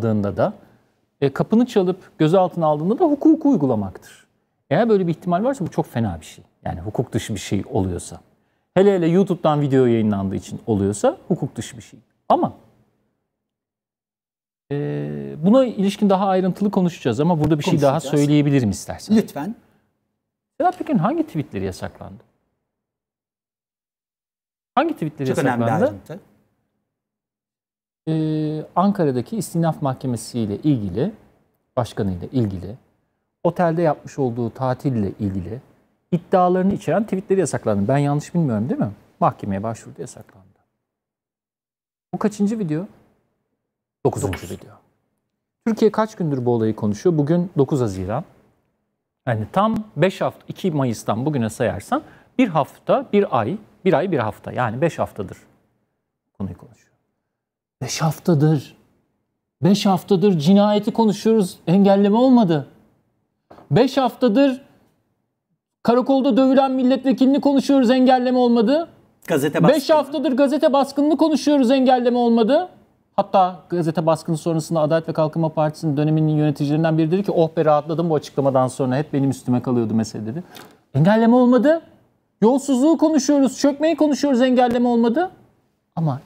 aldığında da, e, kapını çalıp gözaltına aldığında da hukuku uygulamaktır. Eğer böyle bir ihtimal varsa bu çok fena bir şey. Yani hukuk dışı bir şey oluyorsa. Hele hele YouTube'dan video yayınlandığı için oluyorsa hukuk dışı bir şey. Ama e, buna ilişkin daha ayrıntılı konuşacağız ama burada bir şey daha söyleyebilirim istersen. Lütfen. Sedat Peker'in hangi tweetleri yasaklandı? Hangi tweetleri Çok yasaklandı? Önemli bir ayrıntı e, Ankara'daki istinaf mahkemesi ile ilgili, başkanıyla ilgili, otelde yapmış olduğu tatille ilgili iddialarını içeren tweetleri yasaklandı. Ben yanlış bilmiyorum değil mi? Mahkemeye başvurdu yasaklandı. Bu kaçıncı video? Dokuzuncu Dokuz. video. Türkiye kaç gündür bu olayı konuşuyor? Bugün 9 Haziran. Yani tam 5 hafta, 2 Mayıs'tan bugüne sayarsan bir hafta, bir ay, bir ay, bir hafta. Yani 5 haftadır konuyu konuşuyor. Beş haftadır. Beş haftadır cinayeti konuşuyoruz. Engelleme olmadı. Beş haftadır karakolda dövülen milletvekilini konuşuyoruz. Engelleme olmadı. Gazete baskını. Beş haftadır gazete baskınını konuşuyoruz. Engelleme olmadı. Hatta gazete baskını sonrasında Adalet ve Kalkınma Partisi'nin döneminin yöneticilerinden biri dedi ki oh be rahatladım bu açıklamadan sonra hep benim üstüme kalıyordu mesele dedi. Engelleme olmadı. Yolsuzluğu konuşuyoruz, çökmeyi konuşuyoruz engelleme olmadı. Ama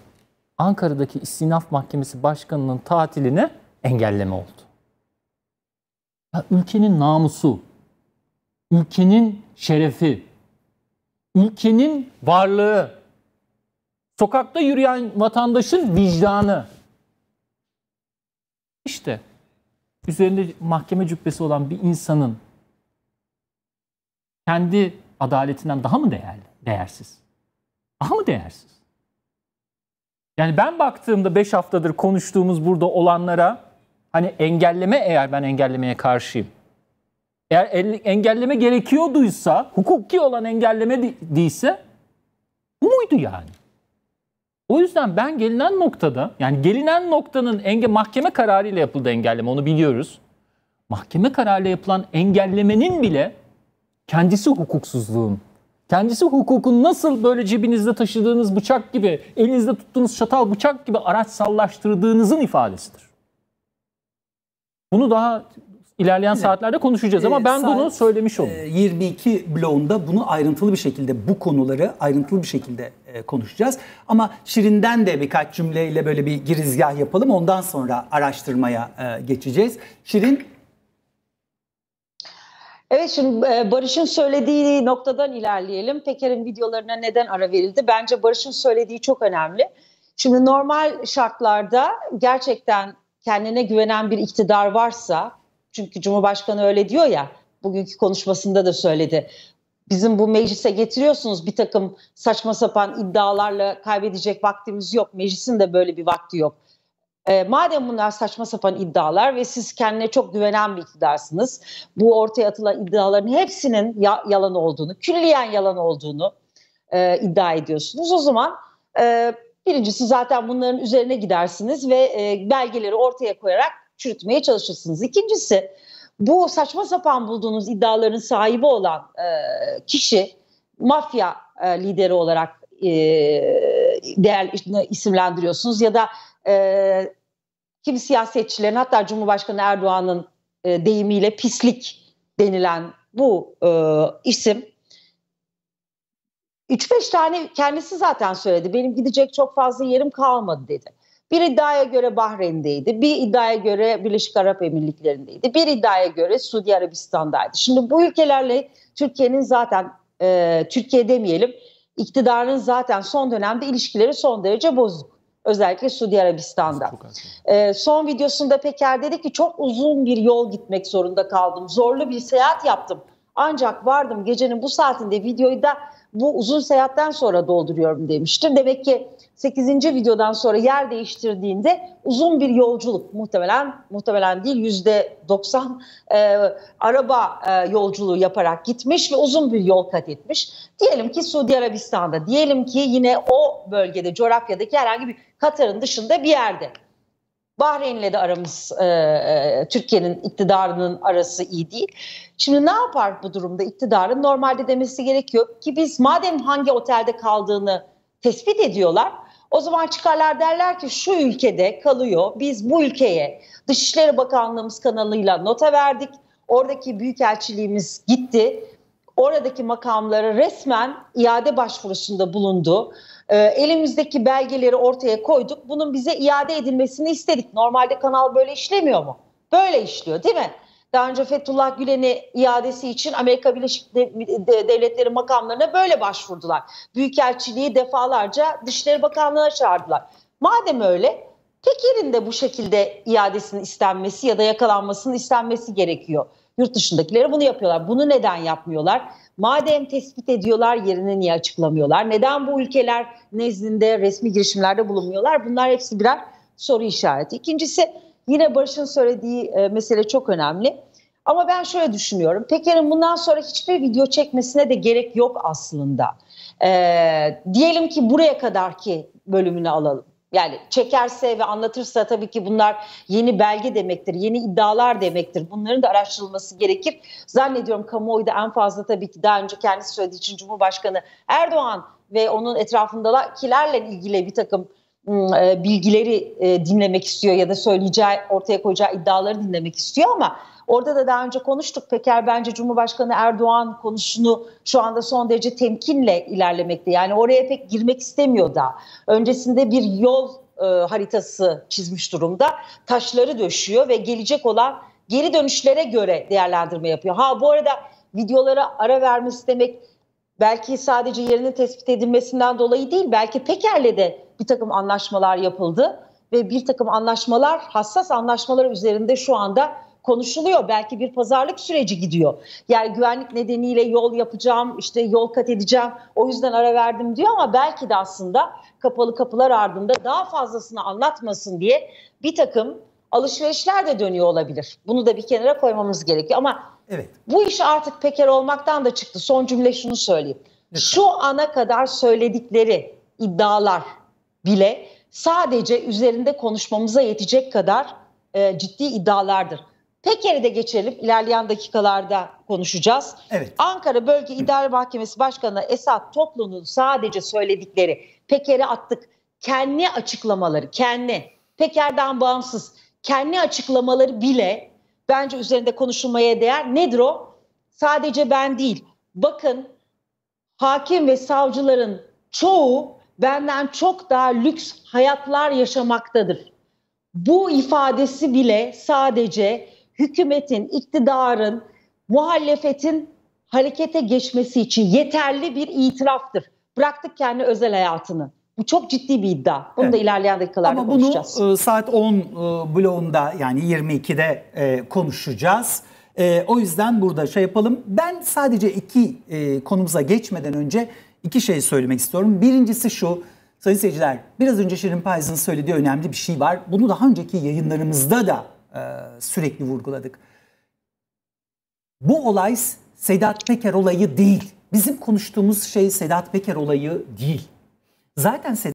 Ankara'daki İstinaf Mahkemesi Başkanı'nın tatilini engelleme oldu. Ya ülkenin namusu, ülkenin şerefi, ülkenin varlığı, sokakta yürüyen vatandaşın vicdanı. İşte üzerinde mahkeme cübbesi olan bir insanın kendi adaletinden daha mı değerli, değersiz? Daha mı değersiz? Yani ben baktığımda 5 haftadır konuştuğumuz burada olanlara hani engelleme eğer ben engellemeye karşıyım. Eğer engelleme gerekiyorduysa, hukuki olan engelleme değilse bu muydu yani? O yüzden ben gelinen noktada, yani gelinen noktanın enge mahkeme kararıyla yapıldı engelleme onu biliyoruz. Mahkeme kararıyla yapılan engellemenin bile kendisi hukuksuzluğun Kendisi hukukun nasıl böyle cebinizde taşıdığınız bıçak gibi, elinizde tuttuğunuz çatal bıçak gibi araç sallaştırdığınızın ifadesidir. Bunu daha ilerleyen Yine, saatlerde konuşacağız ama ee, ben bunu söylemiş e, oldum. 22 bloğunda bunu ayrıntılı bir şekilde bu konuları ayrıntılı bir şekilde e, konuşacağız. Ama Şirin'den de birkaç cümleyle böyle bir girizgah yapalım. Ondan sonra araştırmaya e, geçeceğiz. Şirin Evet şimdi e, Barış'ın söylediği noktadan ilerleyelim. Peker'in videolarına neden ara verildi? Bence Barış'ın söylediği çok önemli. Şimdi normal şartlarda gerçekten kendine güvenen bir iktidar varsa çünkü Cumhurbaşkanı öyle diyor ya bugünkü konuşmasında da söyledi. Bizim bu meclise getiriyorsunuz bir takım saçma sapan iddialarla kaybedecek vaktimiz yok. Meclisin de böyle bir vakti yok. E, madem bunlar saçma sapan iddialar ve siz kendine çok güvenen bir iktidarsınız. Bu ortaya atılan iddiaların hepsinin ya, yalan olduğunu, külliyen yalan olduğunu e, iddia ediyorsunuz. O zaman e, birincisi zaten bunların üzerine gidersiniz ve e, belgeleri ortaya koyarak çürütmeye çalışırsınız. İkincisi bu saçma sapan bulduğunuz iddiaların sahibi olan e, kişi mafya e, lideri olarak e, değer isimlendiriyorsunuz ya da e, kimi siyasetçilerin hatta Cumhurbaşkanı Erdoğan'ın e, deyimiyle pislik denilen bu e, isim 3-5 tane kendisi zaten söyledi. Benim gidecek çok fazla yerim kalmadı dedi. Bir iddiaya göre Bahreyn'deydi, bir iddiaya göre Birleşik Arap Emirlikleri'ndeydi, bir iddiaya göre Suudi Arabistan'daydı. Şimdi bu ülkelerle Türkiye'nin zaten, e, Türkiye demeyelim, iktidarın zaten son dönemde ilişkileri son derece bozuk. Özellikle Suudi Arabistan'da. Ee, son videosunda Peker dedi ki çok uzun bir yol gitmek zorunda kaldım. Zorlu bir seyahat yaptım. Ancak vardım gecenin bu saatinde videoyu da bu uzun seyahatten sonra dolduruyorum demiştir. Demek ki 8. videodan sonra yer değiştirdiğinde uzun bir yolculuk muhtemelen muhtemelen değil yüzde 90 e, araba e, yolculuğu yaparak gitmiş ve uzun bir yol kat etmiş. Diyelim ki Suudi Arabistan'da diyelim ki yine o bölgede coğrafyadaki herhangi bir Katar'ın dışında bir yerde Bahreyn'le de aramız e, e, Türkiye'nin iktidarının arası iyi değil. Şimdi ne yapar bu durumda iktidarın? Normalde demesi gerekiyor ki biz madem hangi otelde kaldığını tespit ediyorlar o zaman çıkarlar derler ki şu ülkede kalıyor. Biz bu ülkeye Dışişleri Bakanlığımız kanalıyla nota verdik. Oradaki büyükelçiliğimiz gitti. Oradaki makamları resmen iade başvurusunda bulundu. E, elimizdeki belgeleri ortaya koyduk. Bunun bize iade edilmesini istedik. Normalde kanal böyle işlemiyor mu? Böyle işliyor değil mi? Daha önce Fethullah Gülen'i iadesi için Amerika Birleşik Devletleri makamlarına böyle başvurdular. Büyükelçiliği defalarca Dışişleri Bakanlığı'na çağırdılar. Madem öyle tek yerinde bu şekilde iadesinin istenmesi ya da yakalanmasının istenmesi gerekiyor. Yurt dışındakilere bunu yapıyorlar. Bunu neden yapmıyorlar? Madem tespit ediyorlar yerini niye açıklamıyorlar? Neden bu ülkeler nezdinde resmi girişimlerde bulunmuyorlar? Bunlar hepsi birer soru işareti. İkincisi yine Barış'ın söylediği e, mesele çok önemli. Ama ben şöyle düşünüyorum. Peker'in bundan sonra hiçbir video çekmesine de gerek yok aslında. E, diyelim ki buraya kadarki bölümünü alalım. Yani çekerse ve anlatırsa tabii ki bunlar yeni belge demektir, yeni iddialar demektir. Bunların da araştırılması gerekir. Zannediyorum kamuoyu da en fazla tabii ki daha önce kendisi söylediği için Cumhurbaşkanı Erdoğan ve onun etrafındakilerle ilgili bir takım ıı, e, bilgileri e, dinlemek istiyor ya da söyleyeceği, ortaya koyacağı iddiaları dinlemek istiyor ama Orada da daha önce konuştuk. Peker bence Cumhurbaşkanı Erdoğan konuşunu şu anda son derece temkinle ilerlemekte. Yani oraya pek girmek istemiyor da. Öncesinde bir yol e, haritası çizmiş durumda. Taşları döşüyor ve gelecek olan geri dönüşlere göre değerlendirme yapıyor. Ha bu arada videolara ara vermesi demek belki sadece yerinin tespit edilmesinden dolayı değil belki Peker'le de bir takım anlaşmalar yapıldı ve bir takım anlaşmalar hassas anlaşmalar üzerinde şu anda konuşuluyor. Belki bir pazarlık süreci gidiyor. Yani güvenlik nedeniyle yol yapacağım, işte yol kat edeceğim. O yüzden ara verdim diyor ama belki de aslında kapalı kapılar ardında daha fazlasını anlatmasın diye bir takım alışverişler de dönüyor olabilir. Bunu da bir kenara koymamız gerekiyor ama evet. bu iş artık peker olmaktan da çıktı. Son cümle şunu söyleyeyim. Lütfen. Şu ana kadar söyledikleri iddialar bile sadece üzerinde konuşmamıza yetecek kadar e, ciddi iddialardır. Peker'e de geçelim. İlerleyen dakikalarda konuşacağız. Evet. Ankara Bölge İdare Mahkemesi Başkanı Esat Toplu'nun sadece söyledikleri Peker'e attık kendi açıklamaları, kendi Peker'den bağımsız kendi açıklamaları bile bence üzerinde konuşulmaya değer. Nedir o? Sadece ben değil. Bakın hakim ve savcıların çoğu benden çok daha lüks hayatlar yaşamaktadır. Bu ifadesi bile sadece hükümetin, iktidarın, muhalefetin harekete geçmesi için yeterli bir itiraftır. Bıraktık kendi özel hayatını. Bu çok ciddi bir iddia. Bunu evet. da ilerleyen dakikalarda Ama konuşacağız. Ama e, bunu saat 10 e, bloğunda yani 22'de e, konuşacağız. O yüzden burada şey yapalım. Ben sadece iki konumuza geçmeden önce iki şey söylemek istiyorum. Birincisi şu. Sayın seyirciler biraz önce Şirin Payız'ın söylediği önemli bir şey var. Bunu daha önceki yayınlarımızda da e, sürekli vurguladık. Bu olay Sedat Peker olayı değil. Bizim konuştuğumuz şey Sedat Peker olayı değil. Zaten Sedat